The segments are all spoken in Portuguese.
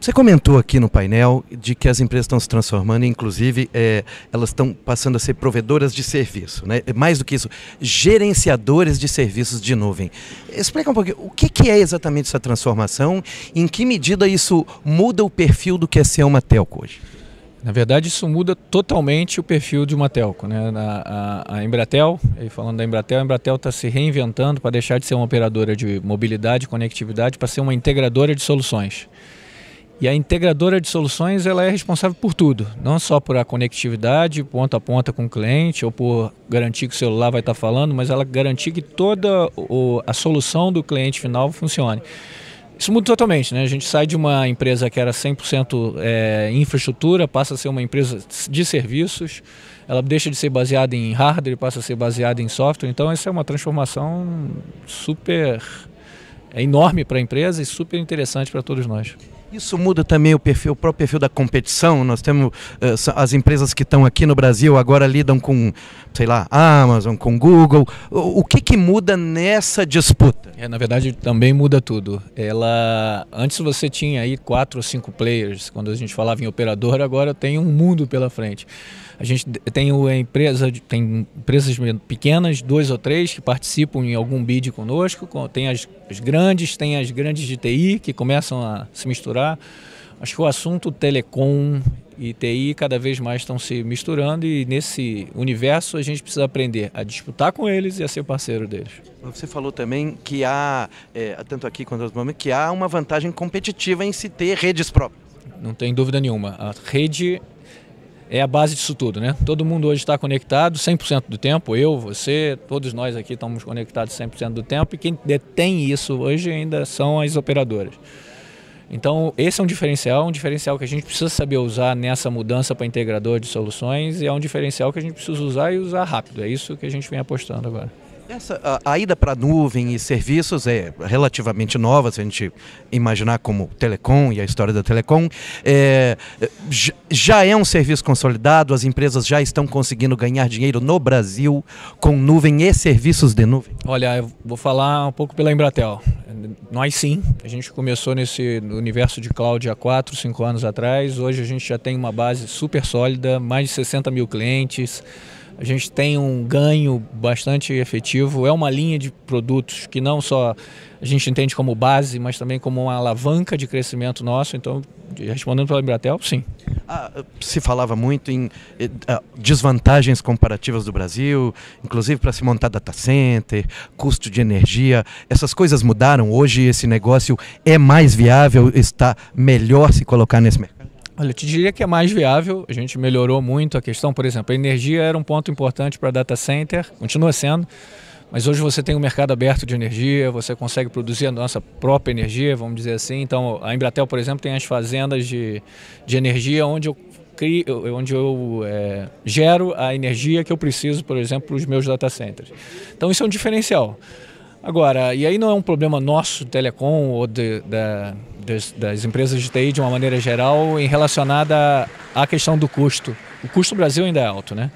Você comentou aqui no painel de que as empresas estão se transformando, inclusive é, elas estão passando a ser provedoras de serviço, né? É mais do que isso, gerenciadores de serviços de nuvem. Explica um pouquinho, o que, que é exatamente essa transformação? Em que medida isso muda o perfil do que é ser uma telco hoje? Na verdade, isso muda totalmente o perfil de uma telco. Né? A, a, a Embratel, falando da Embratel, a Embratel está se reinventando para deixar de ser uma operadora de mobilidade e conectividade para ser uma integradora de soluções. E a integradora de soluções ela é responsável por tudo, não só por a conectividade ponta a ponta com o cliente ou por garantir que o celular vai estar falando, mas ela garantir que toda a solução do cliente final funcione. Isso muda totalmente, né? A gente sai de uma empresa que era 100% é, infraestrutura, passa a ser uma empresa de serviços, ela deixa de ser baseada em hardware, passa a ser baseada em software. Então, essa é uma transformação super é enorme para a empresa e super interessante para todos nós. Isso muda também o, perfil, o próprio perfil da competição. Nós temos eh, as empresas que estão aqui no Brasil agora lidam com, sei lá, Amazon, com Google. O, que, que muda nessa disputa? É, na verdade, também muda tudo. Ela antes você tinha aí quatro ou cinco players. Quando a gente falava em operador, agora tem um mundo pela frente. A gente tem a empresa, tem empresas pequenas, dois ou três que participam em algum bid conosco. Tem as, as grandes, tem as grandes de TI que começam a se misturar Acho que o assunto telecom e TI cada vez mais estão se misturando e nesse universo a gente precisa aprender a disputar com eles e a ser parceiro deles. Você falou também que há, é, tanto aqui quanto outros momentos, que há uma vantagem competitiva em se ter redes próprias. Não tem dúvida nenhuma. A rede é a base disso tudo, né? Todo mundo hoje está conectado 100% do tempo, eu, você, todos nós aqui estamos conectados 100% do tempo e quem detém isso hoje ainda são as operadoras. Então, esse é um diferencial, um diferencial que a gente precisa saber usar nessa mudança para integrador de soluções e é um diferencial que a gente precisa usar e usar rápido. É isso que a gente vem apostando agora. Essa, a, a ida para a nuvem e serviços é relativamente nova, se a gente imaginar como telecom e a história da telecom. É, já é um serviço consolidado, as empresas já estão conseguindo ganhar dinheiro no Brasil com nuvem e serviços de nuvem? Olha, eu vou falar um pouco pela Embratel. Nós sim, a gente começou nesse universo de cloud há 4, 5 anos atrás. Hoje a gente já tem uma base super sólida, mais de 60 mil clientes. A gente tem um ganho bastante efetivo. É uma linha de produtos que não só a gente entende como base, mas também como uma alavanca de crescimento nosso. Então, respondendo pela Embratel, sim. Ah, se falava muito em eh, ah, desvantagens comparativas do Brasil, inclusive para se montar data center, custo de energia. Essas coisas mudaram. Hoje esse negócio é mais viável, está melhor se colocar nesse mercado. Olha, eu te diria que é mais viável, a gente melhorou muito a questão, por exemplo, a energia era um ponto importante para data center, continua sendo, mas hoje você tem um mercado aberto de energia, você consegue produzir a nossa própria energia, vamos dizer assim. Então, a Embratel, por exemplo, tem as fazendas de, de energia onde eu onde eu é, gero a energia que eu preciso, por exemplo, para os meus data centers. Então, isso é um diferencial. Agora, e aí não é um problema nosso, telecom ou de, da das, das empresas de TI de uma maneira geral em relacionada à questão do custo. O custo do Brasil ainda é alto, né?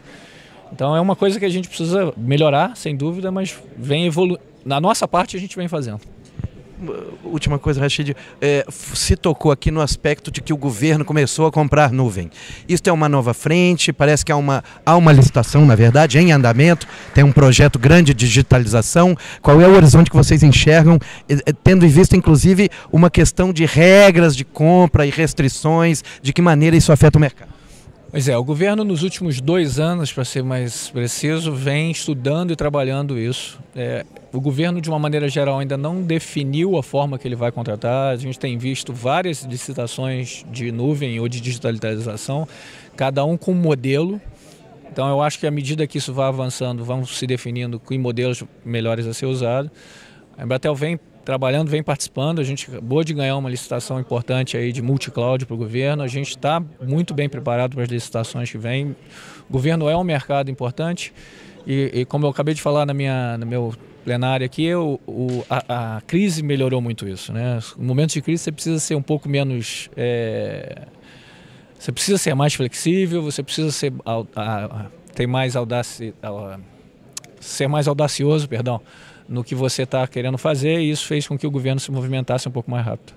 Então é uma coisa que a gente precisa melhorar, sem dúvida, mas vem evolu na nossa parte a gente vem fazendo. Uh, última coisa, Rachid, é, se tocou aqui no aspecto de que o governo começou a comprar nuvem. Isto é uma nova frente, parece que há uma, há uma licitação, na verdade, em andamento, tem um projeto grande de digitalização. Qual é o horizonte que vocês enxergam, tendo em vista, inclusive, uma questão de regras de compra e restrições, de que maneira isso afeta o mercado? Pois é, o governo nos últimos dois anos, para ser mais preciso, vem estudando e trabalhando isso. É, o governo, de uma maneira geral, ainda não definiu a forma que ele vai contratar. A gente tem visto várias licitações de nuvem ou de digitalização, cada um com um modelo. Então, eu acho que à medida que isso vai avançando, vão se definindo que modelos melhores a ser usados. A Embratel vem trabalhando, vem participando. A gente acabou de ganhar uma licitação importante aí de multicloud para o governo. A gente está muito bem preparado para as licitações que vêm. O governo é um mercado importante e, e, como eu acabei de falar na minha, no meu plenário aqui, o, a, a, crise melhorou muito isso. Né? Em momentos de crise você precisa ser um pouco menos... É, você precisa ser mais flexível, você precisa ser, a, a, ter mais audácia, ser mais audacioso, perdão, no que você está querendo fazer e isso fez com que o governo se movimentasse um pouco mais rápido.